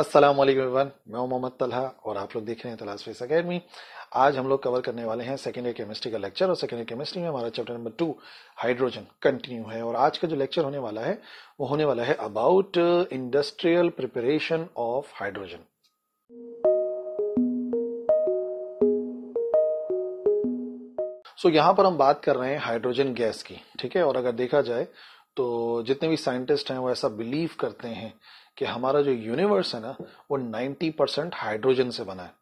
अस्सलाम वालेकुम मैं मोहम्मद तलहा और आप लोग देख रहे हैं तलाश फेस अकेडमी आज हम लोग कवर करने वाले हैं सेकेंड ईयर केमिस्ट्री का लेक्चर और सेकेंड ईयर केमिस्ट्री में हमारा chapter number two hydrogen continue है और आज का जो लेक्चर होने वाला है वो होने वाला है about industrial preparation of hydrogen so so, पर हम बात कर रहे हैं हाइड्रोजन गैस की ठीक है और अगर देखा जाए तो जितने भी साइंटिस्ट हैं वो ऐसा बिलीव करते हैं कि हमारा जो यूनिवर्स है ना वो 90 परसेंट हाइड्रोजन से बना है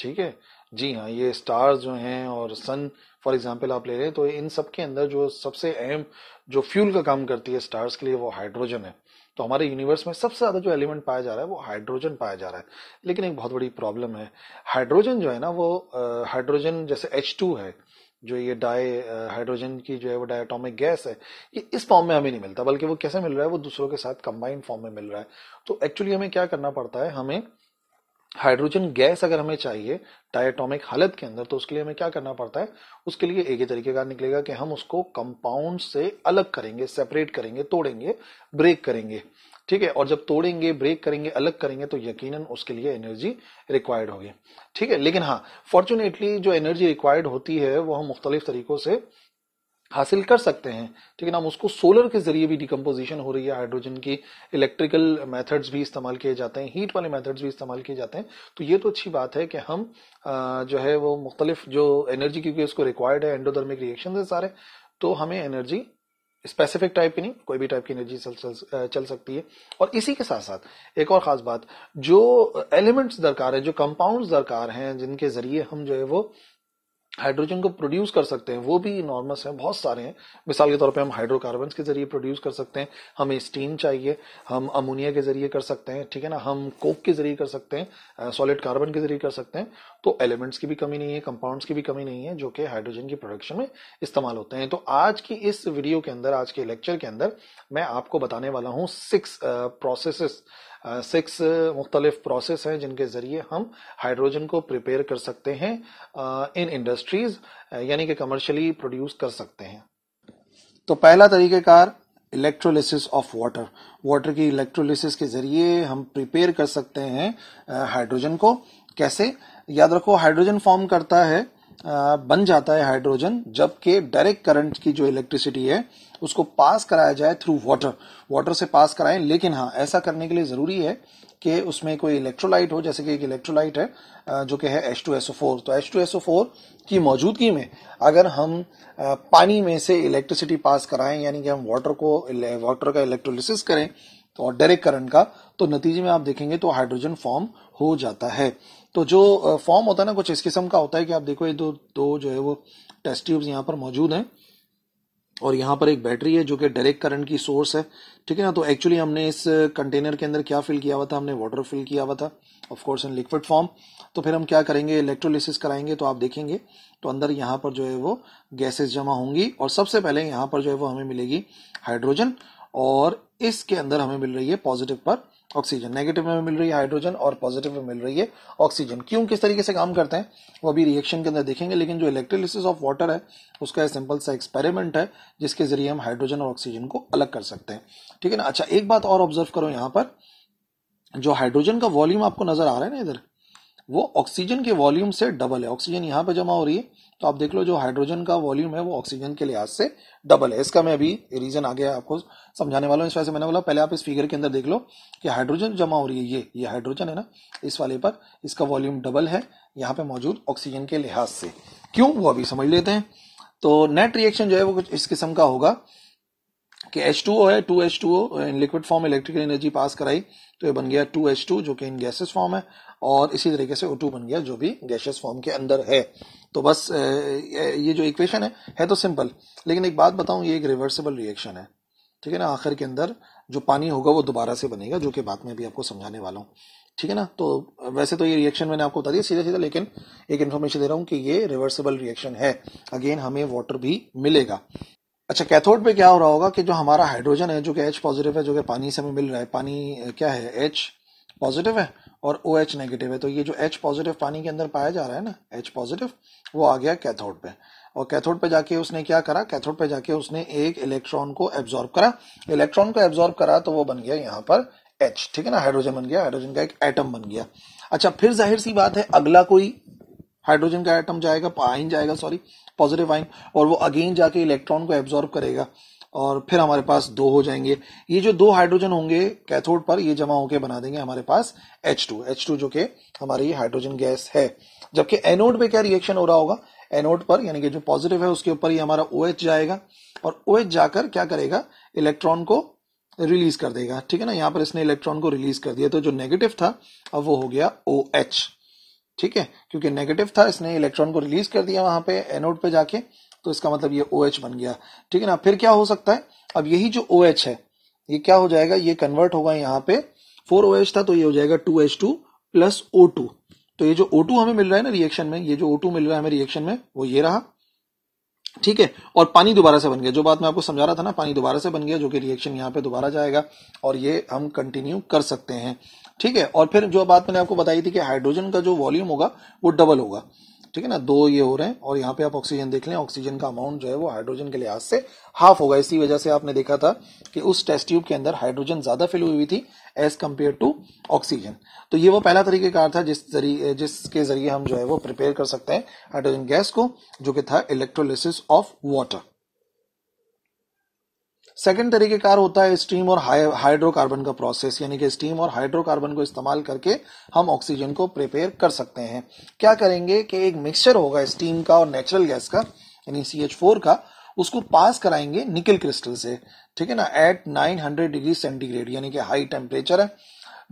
ठीक है जी हाँ ये स्टार्स जो हैं और सन फॉर एग्जांपल आप ले रहे हैं तो इन सब के अंदर जो सबसे अहम जो फ्यूल का काम करती है स्टार्स के लिए वो हाइड्रोजन है तो हमारे यूनिवर्स में सबसे ज़्यादा जो एलिमेंट पाया जा रहा है वो हाइड्रोजन पाया जा रहा है लेकिन एक बहुत बड़ी प्रॉब्लम है हाइड्रोजन जो है ना वो हाइड्रोजन जैसे एच है जो ये डाई हाइड्रोजन की जो है वो डायटोमिक गैस है ये इस फॉर्म में हमें नहीं मिलता बल्कि वो कैसे मिल रहा है वो दूसरों के साथ कंबाइंड फॉर्म में मिल रहा है तो एक्चुअली हमें क्या करना पड़ता है हमें हाइड्रोजन गैस अगर हमें चाहिए डायटोमिक हालत के अंदर तो उसके लिए हमें क्या करना पड़ता है उसके लिए एक ही तरीके का निकलेगा कि हम उसको कंपाउंड से अलग करेंगे सेपरेट करेंगे तोड़ेंगे ब्रेक करेंगे ठीक है और जब तोड़ेंगे ब्रेक करेंगे अलग करेंगे तो यकीनन उसके लिए एनर्जी रिक्वायर्ड होगी ठीक है लेकिन हाँ फॉर्चुनेटली जो एनर्जी रिक्वायर्ड होती है वो हम मुख्तलिफ तरीकों से हासिल कर सकते हैं ठीक है ना हम उसको सोलर के जरिए भी डिकम्पोजिशन हो रही है हाइड्रोजन की इलेक्ट्रिकल मेथड्स भी इस्तेमाल किए जाते हैं हीट वाले मेथड्स भी इस्तेमाल किए जाते हैं तो ये तो अच्छी बात है कि हम जो है वो मुख्तलिफ जो एनर्जी क्योंकि उसको रिक्वायर्ड है एंडोधर्मिक रिएक्शन है सारे तो हमें एनर्जी स्पेसिफिक टाइप की नहीं कोई भी टाइप की एनर्जी चल, चल, चल सकती है और इसी के साथ साथ एक और खास बात जो एलिमेंट्स दरकार है जो कंपाउंड्स दरकार हैं जिनके जरिए हम जो है वो हाइड्रोजन को प्रोड्यूस कर सकते हैं वो भी इनॉर्मस हैं बहुत सारे हैं मिसाल के तौर पे हम हाइड्रोकार्बन के जरिए प्रोड्यूस कर सकते हैं हमें स्टीम चाहिए हम अमोनिया के जरिए कर सकते हैं ठीक है ना हम कोक के जरिए कर सकते हैं सॉलिड uh, कार्बन के जरिए कर सकते हैं तो एलिमेंट्स की भी कमी नहीं है कंपाउंड्स की भी कमी नहीं है जो कि हाइड्रोजन की प्रोडक्शन में इस्तेमाल होते हैं तो आज की इस वीडियो के अंदर आज के लेक्चर के अंदर मैं आपको बताने वाला हूँ सिक्स प्रोसेस सिक्स मुख्तलिफ प्रोसेस हैं जिनके ज़रिए हम हाइड्रोजन को प्रिपेयर कर सकते हैं इन इंडस्ट्रीज यानी कि कमर्शियली प्रोड्यूस कर सकते हैं तो पहला तरीक़ेकार इलेक्ट्रोलिसिस ऑफ वाटर वाटर की इलेक्ट्रोलिसिस के ज़रिए हम प्रिपेयर कर सकते हैं हाइड्रोजन को कैसे याद रखो हाइड्रोजन फॉर्म करता है बन जाता है हाइड्रोजन जबकि डायरेक्ट करंट की जो इलेक्ट्रिसिटी है उसको पास कराया जाए थ्रू वाटर वाटर से पास कराएं लेकिन हाँ ऐसा करने के लिए ज़रूरी है कि उसमें कोई इलेक्ट्रोलाइट हो जैसे कि एक इलेक्ट्रोलाइट है जो कि है फोर तो एच टू फोर की मौजूदगी में अगर हम पानी में से इलेक्ट्रिसिटी पास कराएं यानी कि हम वाटर को वाटर का इलेक्ट्रोलिसिस करें तो डायरेक्ट करंट का तो नतीजे में आप देखेंगे तो हाइड्रोजन फॉर्म हो जाता है तो जो फॉर्म होता है ना कुछ इस किस्म का होता है कि आप देखो ये दो दो जो है वो टेस्ट ट्यूब्स यहाँ पर मौजूद हैं और यहाँ पर एक बैटरी है जो कि डायरेक्ट करंट की सोर्स है ठीक है ना तो एक्चुअली हमने इस कंटेनर के अंदर क्या फिल किया हुआ था हमने वाटर फिल किया हुआ था of course in liquid form तो फिर हम क्या करेंगे इलेक्ट्रोलिसिस कराएंगे तो आप देखेंगे तो अंदर यहाँ पर जो है वो गैसेस जमा होंगी और सबसे पहले यहाँ पर जो है वो हमें मिलेगी हाइड्रोजन और इसके अंदर हमें मिल रही है पॉजिटिव पर ऑक्सीजन नेगेटिव में मिल रही है हाइड्रोजन और पॉजिटिव में मिल रही है ऑक्सीजन क्यों किस तरीके से काम करते हैं वो अभी रिएक्शन के अंदर देखेंगे लेकिन जो इलेक्ट्रोलिसिस ऑफ वाटर है उसका सिंपल सा एक्सपेरिमेंट है जिसके जरिए हम हाइड्रोजन और ऑक्सीजन को अलग कर सकते हैं ठीक है ना अच्छा एक बात और ऑब्जर्व करो यहाँ पर जो हाइड्रोजन का वॉल्यूम आपको नजर आ रहा है ना इधर वो ऑक्सीजन के वॉल्यूम से डबल है ऑक्सीजन यहाँ पे जमा हो रही है तो आप देख लो जो हाइड्रोजन का वॉल्यूम है वो ऑक्सीजन के लिहाज से डबल है इसका मैं अभी रीजन आगे आपको समझाने वाला हूँ इस वजह से मैंने बोला पहले आप इस फिगर के अंदर देख लो कि हाइड्रोजन जमा हो रही है ये ये हाइड्रोजन है ना इस वाले पर इसका वॉल्यूम डबल है यहाँ पे मौजूद ऑक्सीजन के लिहाज से क्यों वो अभी समझ लेते हैं तो नेट रिएक्शन जो है वो कुछ इस किस्म का होगा कि H2O है 2H2O in liquid form electrical energy pass कराई तो ये बन गया टू एच टू जो कि इन गैसेस फॉर्म है और इसी तरीके से ओ टू बन गया जो भी गैसेस फॉर्म के अंदर है तो बस ये जो इक्वेशन है है तो सिंपल लेकिन एक बात बताऊं ये एक रिवर्सिबल रिएक्शन है ठीक है ना आखिर के अंदर जो पानी होगा वो दोबारा से बनेगा जो कि बाद में भी आपको समझाने वाला हूँ ठीक है ना तो वैसे तो ये रिएक्शन मैंने आपको बता दिया सीधा सीधा लेकिन एक इन्फॉर्मेशन दे रहा हूँ कि ये रिवर्सिबल रिएक्शन है अगेन हमें वाटर भी मिलेगा अच्छा कैथोड पे क्या हो रहा होगा कि जो हमारा हाइड्रोजन है जो कि एच पॉजिटिव है जो कि पानी से हमें मिल रहा है पानी क्या है एच पॉजिटिव है और ओ एच नेगेटिव है तो ये जो एच पॉजिटिव पानी के अंदर पाया जा रहा है ना एच पॉजिटिव वो आ गया कैथोड पे और कैथोड पे जाके उसने क्या करा कैथोड पे जाके उसने एक इलेक्ट्रॉन को एब्जॉर्ब करा इलेक्ट्रॉन को एब्जॉर्ब करा तो वो बन गया यहाँ पर एच ठीक है ना हाइड्रोजन बन गया हाइड्रोजन का एक एटम बन गया अच्छा फिर जाहिर सी बात है अगला कोई हाइड्रोजन का एटम जाएगा आइन जाएगा सॉरी पॉजिटिव आइन और वो अगेन जाके इलेक्ट्रॉन को एब्जॉर्ब करेगा और फिर हमारे पास दो हो जाएंगे ये जो दो हाइड्रोजन होंगे कैथोड पर ये जमा होकर बना देंगे हमारे पास H2 H2 जो कि हमारी हाइड्रोजन गैस है जबकि एनोड पे क्या रिएक्शन हो रहा होगा एनोड पर यानी कि जो पॉजिटिव है उसके ऊपर ये हमारा ओ OH जाएगा और ओ OH जाकर क्या करेगा इलेक्ट्रॉन को रिलीज कर देगा ठीक है ना यहां पर इसने इलेक्ट्रॉन को रिलीज कर दिया तो जो नेगेटिव था अब वो हो गया ओ OH. ठीक है क्योंकि नेगेटिव था इसने इलेक्ट्रॉन को रिलीज कर दिया वहां पे एनोड पे जाके तो इसका मतलब ये ओ OH बन गया ठीक है ना फिर क्या हो सकता है अब यही जो ओ OH है ये क्या हो जाएगा ये कन्वर्ट होगा यहाँ पे फोर ओ OH था तो ये हो जाएगा two H two plus O two तो ये जो ओ टू हमें मिल रहा है ना रिएक्शन में ये जो ओ टू मिल रहा है हमें रिएक्शन में वो ये रहा ठीक है और पानी दोबारा से बन गया जो बात मैं आपको समझा रहा था ना पानी दोबारा से बन गया जो कि रिएक्शन यहाँ पे दोबारा जाएगा और ये हम कंटिन्यू कर सकते हैं ठीक है और फिर जो बात मैंने आपको बताई थी कि हाइड्रोजन का जो वॉल्यूम होगा वो डबल होगा ठीक है ना दो ये हो रहे हैं और यहाँ पे आप ऑक्सीजन देख लें ऑक्सीजन का अमाउंट जो है वो हाइड्रोजन के लिहाज से हाफ होगा इसी वजह से आपने देखा था कि उस टेस्ट ट्यूब के अंदर हाइड्रोजन ज्यादा फिल हुई हुई थी एज कम्पेयर टू ऑक्सीजन तो ये वो पहला तरीकेकार था जिस जरिए जिसके जरिए हम जो है वो प्रिपेयर कर सकते हैं हाइड्रोजन गैस को जो कि था इलेक्ट्रोलिसिस ऑफ वाटर सेकेंड तरीके कार होता है स्टीम और हाइड्रोकार्बन का प्रोसेस यानी कि स्टीम और हाइड्रोकार्बन को इस्तेमाल करके हम ऑक्सीजन को प्रिपेयर कर सकते हैं क्या करेंगे कि एक मिक्सचर होगा स्टीम का और नेचुरल गैस का यानी सी एच फोर का उसको पास कराएंगे निकल क्रिस्टल से ठीक है ना एट 900 डिग्री सेंटीग्रेड यानी कि हाई टेम्परेचर है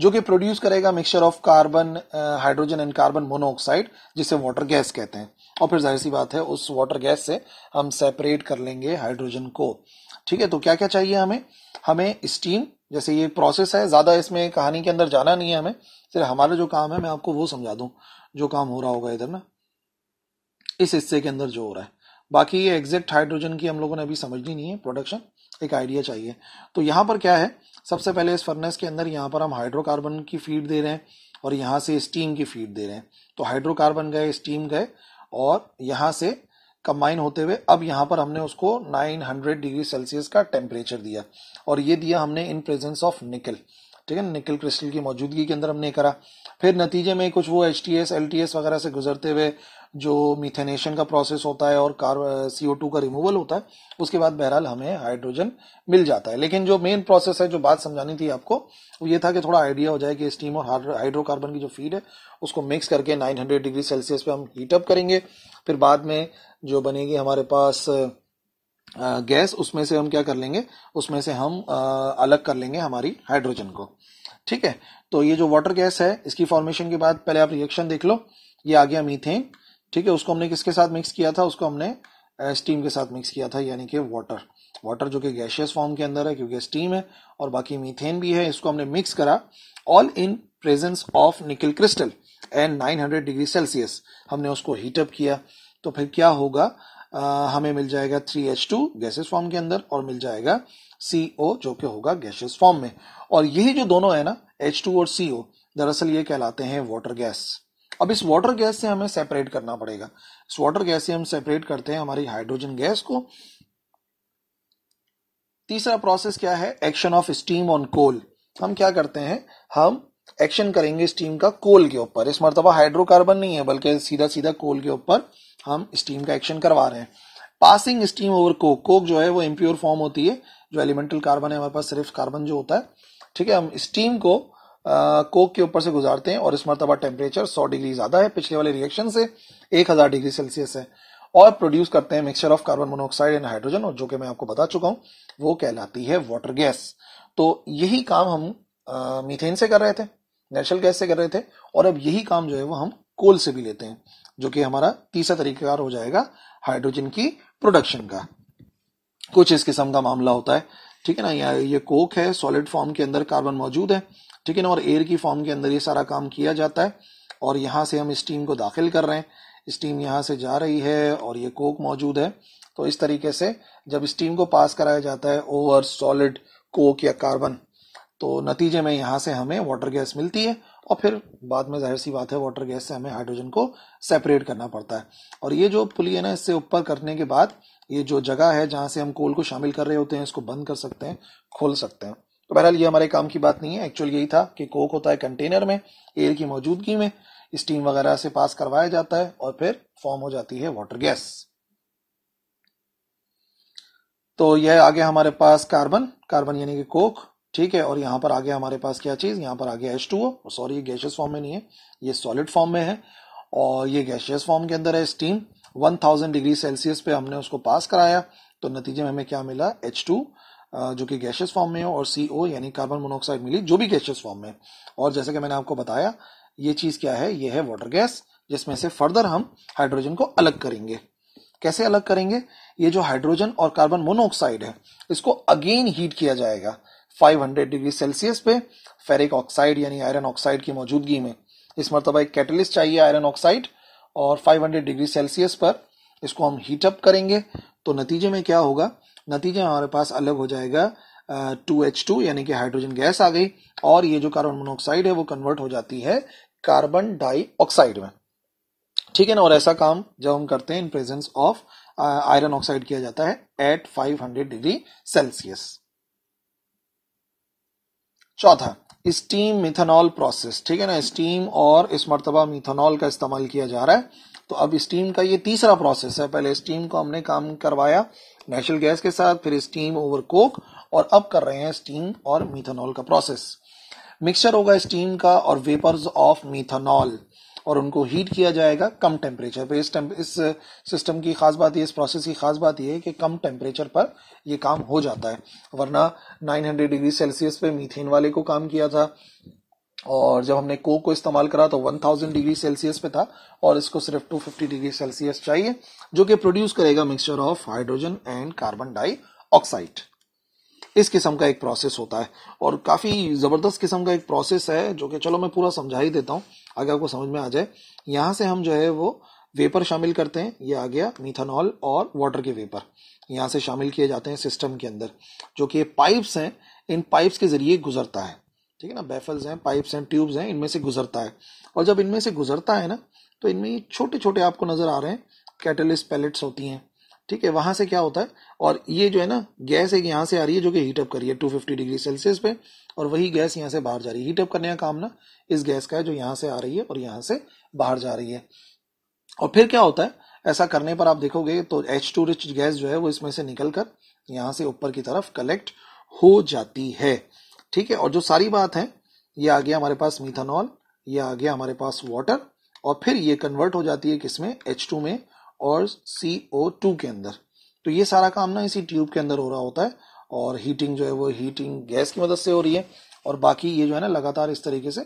जो कि प्रोड्यूस करेगा mixture of carbon hydrogen and carbon monoxide जिसे वाटर गैस कहते हैं और फिर जाहिर सी बात है उस वाटर गैस से हम सेपरेट कर लेंगे हाइड्रोजन को ठीक है तो क्या क्या चाहिए हमें हमें स्टीम जैसे ये प्रोसेस है ज़्यादा इसमें कहानी के अंदर जाना नहीं है हमें सिर्फ हमारा जो काम है मैं आपको वो समझा दूं जो काम हो रहा होगा इधर ना इस हिस्से के अंदर जो हो रहा है बाकी ये एग्जैक्ट हाइड्रोजन की हम लोगों ने अभी समझनी नहीं है प्रोडक्शन एक आइडिया चाहिए तो यहाँ पर क्या है सबसे पहले इस फर्नेस के अंदर यहाँ पर हम हाइड्रोकार्बन की फीड दे रहे हैं और यहाँ से स्टीम की फीड दे रहे हैं तो हाइड्रोकार्बन गए स्टीम गए और यहाँ से कंबाइन होते हुए अब यहाँ पर हमने उसको 900 डिग्री सेल्सियस का टेम्परेचर दिया और ये दिया हमने इन प्रेजेंस ऑफ निकल ठीक है निकल क्रिस्टल की मौजूदगी के अंदर हमने करा फिर नतीजे में कुछ वो H T S L T S वगैरह से गुजरते हुए जो मिथेनेशन का प्रोसेस होता है और कार सी टू का रिमूवल होता है उसके बाद बहरहाल हमें हाइड्रोजन मिल जाता है लेकिन जो मेन प्रोसेस है जो बात समझानी थी आपको वो ये था कि थोड़ा आइडिया हो जाए कि स्टीम और हाइड्रोकार्बन की जो फीड है उसको मिक्स करके 900 डिग्री सेल्सियस पे हम हीटअप करेंगे फिर बाद में जो बनेगी हमारे पास गैस उसमें से हम क्या कर लेंगे उसमें से हम अलग कर लेंगे हमारी हाइड्रोजन को ठीक है तो ये जो वाटर गैस है इसकी फॉर्मेशन के बाद पहले आप रिएक्शन देख लो ये आ गया मीथेन ठीक है उसको हमने किसके साथ मिक्स किया था उसको हमने स्टीम के साथ मिक्स किया था यानी कि वाटर वाटर जो कि गैशियस फॉर्म के अंदर है क्योंकि स्टीम है और बाकी मीथेन भी है इसको हमने मिक्स करा all in presence of nickel crystal and 900 degree Celsius हमने उसको हीटअप किया तो फिर क्या होगा हमें मिल जाएगा three H two gases form के अंदर और मिल जाएगा सी ओ जो कि होगा गैसेज फॉर्म में और यही जो दोनों है ना एच टू और सी ओ दरअसल ये कहलाते हैं वाटर गैस अब इस वाटर गैस से हमें सेपरेट करना पड़ेगा इस वाटर गैस से हम सेपरेट करते हैं हमारी हाइड्रोजन गैस को तीसरा प्रोसेस क्या है action of steam on coal हम क्या करते हैं हम एक्शन करेंगे स्टीम का कोल के ऊपर इस मरतबा हाइड्रोकार्बन नहीं है बल्कि सीधा सीधा कोल के ऊपर हम स्टीम का एक्शन करवा रहे हैं passing steam over coke coke जो है वो इम्प्योर फॉर्म होती है जो एलिमेंटल कार्बन है हमारे पास सिर्फ कार्बन जो होता है ठीक है हम स्टीम को कोक के ऊपर से गुजारते हैं और इस मरतबा टेम्परेचर 100 डिग्री ज्यादा है पिछले वाले रिएक्शन से 1000 डिग्री सेल्सियस है और प्रोड्यूस करते हैं mixture of carbon monoxide and hydrogen और जो कि मैं आपको बता चुका हूं वो कहलाती है वाटर गैस तो यही काम हम मीथेन से कर रहे थे नेचुरल गैस से कर रहे थे और अब यही काम जो है वो हम कोल से भी लेते हैं जो कि हमारा तीसरा तरीकेकार हो जाएगा हाइड्रोजन की प्रोडक्शन का कुछ इस किस्म का मामला होता है ठीक है ना यहाँ ये कोक है सॉलिड फॉर्म के अंदर कार्बन मौजूद है ठीक है ना और एयर की फॉर्म के अंदर ये सारा काम किया जाता है और यहां से हम स्टीम को दाखिल कर रहे हैं स्टीम यहां से जा रही है और ये कोक मौजूद है तो इस तरीके से जब स्टीम को पास कराया जाता है ओवर सॉलिड कोक या कार्बन तो नतीजे में यहां से हमें वाटर गैस मिलती है और फिर बाद में जाहिर सी बात है वाटर गैस से हमें हाइड्रोजन को सेपरेट करना पड़ता है और ये जो पुली है ना इससे ऊपर करने के बाद ये जो जगह है जहाँ से हम कोल को शामिल कर रहे होते हैं इसको बंद कर सकते हैं खोल सकते हैं तो बहरहाल ये हमारे काम की बात नहीं है एक्चुअल यही था कि कोक होता है कंटेनर में एयर की मौजूदगी में स्टीम वगैरह से पास करवाया जाता है और फिर फॉर्म हो जाती है वाटर गैस तो यह आगे हमारे पास कार्बन कार्बन यानी कि कोक ठीक है और यहां पर आगे हमारे पास क्या चीज़ यहाँ पर आगे एच टू सॉरी ये गैशियस फॉर्म में नहीं है ये सॉलिड फॉर्म में है और ये गैशियस फॉर्म के अंदर है स्टीम 1000 डिग्री सेल्सियस पे हमने उसको पास कराया तो नतीजे में हमें क्या मिला एच टू जो कि गैशियस फॉर्म में है और सी ओ यानी कार्बन मोनोऑक्साइड मिली जो भी गैशियस फॉर्म में और जैसे कि मैंने आपको बताया ये चीज़ क्या है ये है वाटर गैस जिसमें से फर्दर हम हाइड्रोजन को अलग करेंगे कैसे अलग करेंगे ये जो हाइड्रोजन और कार्बन मोनोऑक्साइड है इसको अगेन हीट किया जाएगा 500 डिग्री सेल्सियस पे फेरिक ऑक्साइड यानी आयरन ऑक्साइड की मौजूदगी में इस मरतबा एक कैटलिस्ट चाहिए आयरन ऑक्साइड और 500 डिग्री सेल्सियस पर इसको हम हीटअप करेंगे तो नतीजे में क्या होगा नतीजे हमारे पास अलग हो जाएगा टू एच टू यानी कि हाइड्रोजन गैस आ गई और ये जो कार्बन मोनोऑक्साइड है वो कन्वर्ट हो जाती है कार्बन डाइऑक्साइड में ठीक है ना और ऐसा काम जब हम करते हैं in presence of iron oxide किया जाता है एट 500 डिग्री सेल्सियस चौथा स्टीम मिथेनॉल प्रोसेस ठीक है ना स्टीम और इस मरतबा मिथेनॉल का इस्तेमाल किया जा रहा है तो अब स्टीम का ये तीसरा प्रोसेस है पहले स्टीम को हमने काम करवाया नेचुरल गैस के साथ फिर स्टीम ओवर कोक और अब कर रहे हैं स्टीम और मिथेनॉल का प्रोसेस मिक्सचर होगा स्टीम का और वेपर्स ऑफ मिथेनॉल और उनको हीट किया जाएगा कम टेम्परेचर पर इस टेम, इस सिस्टम uh, की खास बात ये इस प्रोसेस की खास बात यह है कि कम टेम्परेचर पर यह काम हो जाता है वरना 900 डिग्री सेल्सियस पे मीथेन वाले को काम किया था और जब हमने कोक को इस्तेमाल करा तो 1000 डिग्री सेल्सियस पे था और इसको सिर्फ 250 डिग्री सेल्सियस चाहिए जो कि प्रोड्यूस करेगा mixture of hydrogen and carbon डाई ऑक्साइड इस किस्म का एक प्रोसेस होता है और काफ़ी ज़बरदस्त किस्म का एक प्रोसेस है जो कि चलो मैं पूरा समझा ही देता हूँ आगे आपको समझ में आ जाए यहाँ से हम जो है वो वेपर शामिल करते हैं ये आ गया मीथानॉल और वाटर के वेपर यहाँ से शामिल किए जाते हैं सिस्टम के अंदर जो कि ये पाइप्स हैं इन पाइप्स के ज़रिए गुजरता है ठीक है ना बेफल्स हैं पाइप्स हैं ट्यूब्स हैं इनमें से गुजरता है और जब इनमें से गुजरता है ना तो इनमें ये छोटे छोटे आपको नज़र आ रहे हैं कैटलिस्ट पैलेट्स होती हैं ठीक है वहां से क्या होता है और ये जो है ना गैस एक यहाँ से आ रही है जो कि हीटअप कर रही है फिफ्टी डिग्री सेल्सियस पे और वही गैस यहाँ से बाहर जा रही है हीटअप करने का काम ना इस गैस का है जो यहाँ से आ रही है और यहाँ से बाहर जा रही है और फिर क्या होता है ऐसा करने पर आप देखोगे तो एच टू रिच गैस जो है वो इसमें से निकल कर यहाँ से ऊपर की तरफ कलेक्ट हो जाती है ठीक है और जो सारी बात है ये आ गया हमारे पास मीथानॉल ये आ गया हमारे पास वाटर और फिर ये कन्वर्ट हो जाती है किसमें एच टू में और सी ओ टू के अंदर तो ये सारा काम ना इसी ट्यूब के अंदर हो रहा होता है और हीटिंग जो है वो हीटिंग गैस की मदद से हो रही है और बाकी ये जो है ना लगातार इस तरीके से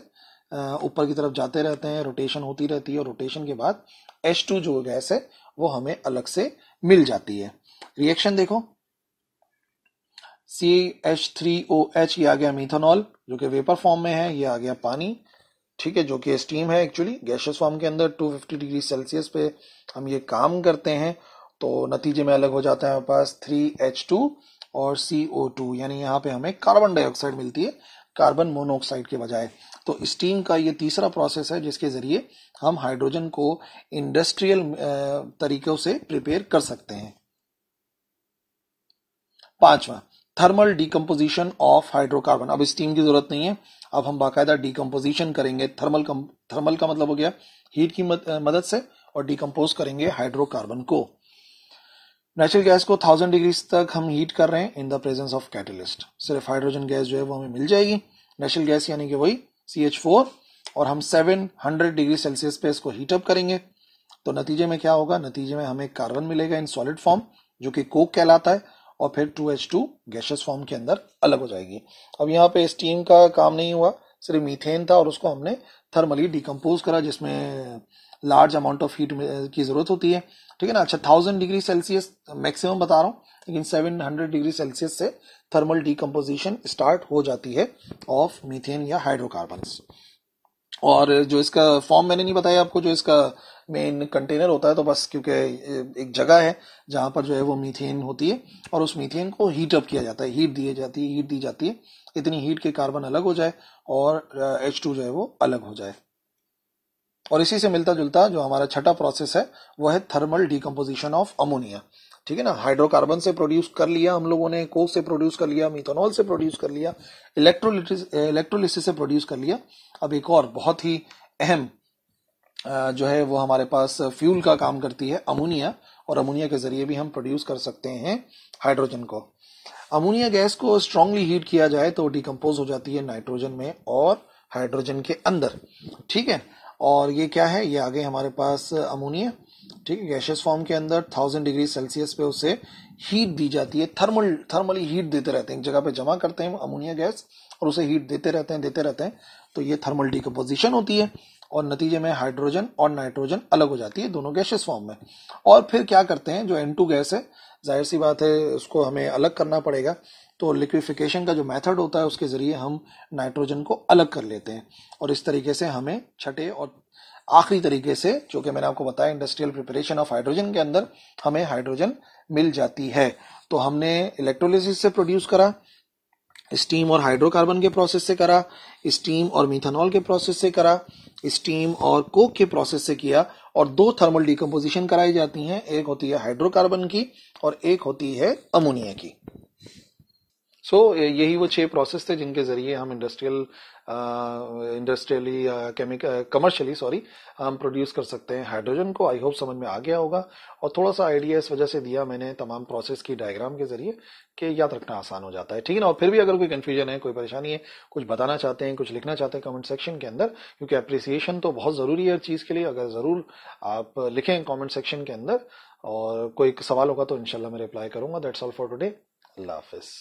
ऊपर की तरफ जाते रहते हैं रोटेशन होती रहती है और रोटेशन के बाद एच टू जो गैस है वो हमें अलग से मिल जाती है रिएक्शन देखो C H three O H ये आ गया मिथनॉल जो कि वेपर फॉर्म में है ये आ गया पानी ठीक है जो कि स्टीम है एक्चुअली गैशियस फॉर्म के अंदर 250 डिग्री सेल्सियस पे हम ये काम करते हैं तो नतीजे में अलग हो जाता है हमारे पास टू और टू यानी यहाँ पे हमें कार्बन डाइऑक्साइड मिलती है कार्बन मोनोऑक्साइड के बजाय तो स्टीम का ये तीसरा प्रोसेस है जिसके ज़रिए हम हाइड्रोजन को इंडस्ट्रियल तरीकों से प्रिपेयर कर सकते हैं पांचवा थर्मल डिकम्पोजिशन ऑफ हाइड्रोकार्बन अब स्टीम की जरूरत नहीं है अब हम बाकायदा डिकम्पोजिशन करेंगे थर्मल कम थर्मल का मतलब हो गया हीट की मदद से और डिकम्पोज करेंगे हाइड्रोकार्बन को नेचुरल गैस को थाउजेंड डिग्रीज तक हम हीट कर रहे हैं in the presence of catalyst सिर्फ हाइड्रोजन गैस जो है वो हमें मिल जाएगी नेचुरल गैस यानी कि वही सी एच फोर और हम सेवन हंड्रेड डिग्री सेल्सियस पे इसको हीटअप करेंगे तो नतीजे में क्या होगा नतीजे में हमें कार्बन मिलेगा इन सॉलिड फॉर्म जो कि कोक कहलाता है और फिर two H two gases form के अंदर अलग हो जाएगी अब यहाँ पे स्टीम का काम नहीं हुआ सिर्फ मीथेन था और उसको हमने थर्मली डिकम्पोज करा जिसमें लार्ज अमाउंट ऑफ हीट की ज़रूरत होती है ठीक है ना अच्छा थाउजेंड डिग्री सेल्सियस मैक्सिमम बता रहा हूँ लेकिन सेवन हंड्रेड डिग्री सेल्सियस से थर्मल डिकम्पोजिशन स्टार्ट हो जाती है ऑफ मीथेन या हाइड्रोकार्बन और जो इसका फॉर्म मैंने नहीं बताया आपको जो इसका मेन कंटेनर होता है तो बस क्योंकि एक जगह है जहाँ पर जो है वो मीथेन होती है और उस मीथेन को हीट अप किया जाता है हीट दी जाती है हीट दी जाती है इतनी हीट के कार्बन अलग हो जाए और एच टू जो है वो अलग हो जाए और इसी से मिलता जुलता जो हमारा छठा प्रोसेस है वह है थर्मल डिकम्पोजिशन ऑफ अमोनिया ठीक है ना हाइड्रोकार्बन से प्रोड्यूस कर लिया हम लोगों ने कोक से प्रोड्यूस कर लिया मिथोनॉल से प्रोड्यूस कर लिया इलेक्ट्रोलिटिस इलेक्ट्रोलिसिस से प्रोड्यूस कर लिया अब एक और बहुत ही अहम जो है वो हमारे पास फ्यूल का काम करती है अमोनिया और अमोनिया के ज़रिए भी हम प्रोड्यूस कर सकते हैं हाइड्रोजन को अमोनिया गैस को स्ट्रांगली हीट किया जाए तो डिकम्पोज हो जाती है नाइट्रोजन में और हाइड्रोजन के अंदर ठीक है और ये क्या है ये आगे हमारे पास अमोनिया ठीक है गैशियस फॉर्म के अंदर थाउजेंड डिग्री सेल्सियस पे उसे हीट दी जाती है थर्मल थर्मली हीट देते रहते हैं एक जगह पे जमा करते हैं अमोनिया गैस और उसे हीट देते रहते हैं देते रहते हैं तो ये थर्मल डिकम्पोजिशन होती है और नतीजे में हाइड्रोजन और नाइट्रोजन अलग हो जाती है दोनों गैसेस फॉर्म में और फिर क्या करते हैं जो एन गैस है जाहिर सी बात है उसको हमें अलग करना पड़ेगा तो लिक्विफिकेशन का जो मेथड होता है उसके ज़रिए हम नाइट्रोजन को अलग कर लेते हैं और इस तरीके से हमें छठे और आखिरी तरीके से जो कि मैंने आपको बताया इंडस्ट्रियल प्रिपरेशन ऑफ हाइड्रोजन के अंदर हमें हाइड्रोजन मिल जाती है तो हमने इलेक्ट्रोलिसिस से प्रोड्यूस करा स्टीम और हाइड्रोकार्बन के प्रोसेस से करा स्टीम और मिथेनॉल के प्रोसेस से करा स्टीम और कोक के प्रोसेस से किया और दो थर्मल डिकम्पोजिशन कराई जाती हैं एक होती है हाइड्रोकार्बन की और एक होती है अमोनिया की सो so, यही वो छह प्रोसेस थे जिनके जरिए हम industrial industrially chemical commercially sorry हम प्रोड्यूस कर सकते हैं हाइड्रोजन को आई होप समझ में आ गया होगा और थोड़ा सा आइडिया इस वजह से दिया मैंने तमाम प्रोसेस की डायग्राम के जरिए कि याद रखना आसान हो जाता है ठीक है ना और फिर भी अगर कोई कन्फ्यूजन है कोई परेशानी है कुछ बताना चाहते हैं कुछ लिखना चाहते हैं कमेंट सेक्शन के अंदर क्योंकि अप्रिसिएशन तो बहुत ज़रूरी है हर चीज़ के लिए अगर ज़रूर आप लिखें कॉमेंट सेक्शन के अंदर और कोई सवाल होगा तो इनशाला मैं रिप्लाई करूंगा दैट्स ऑल फॉर टुडे अल्लाह हाफिज़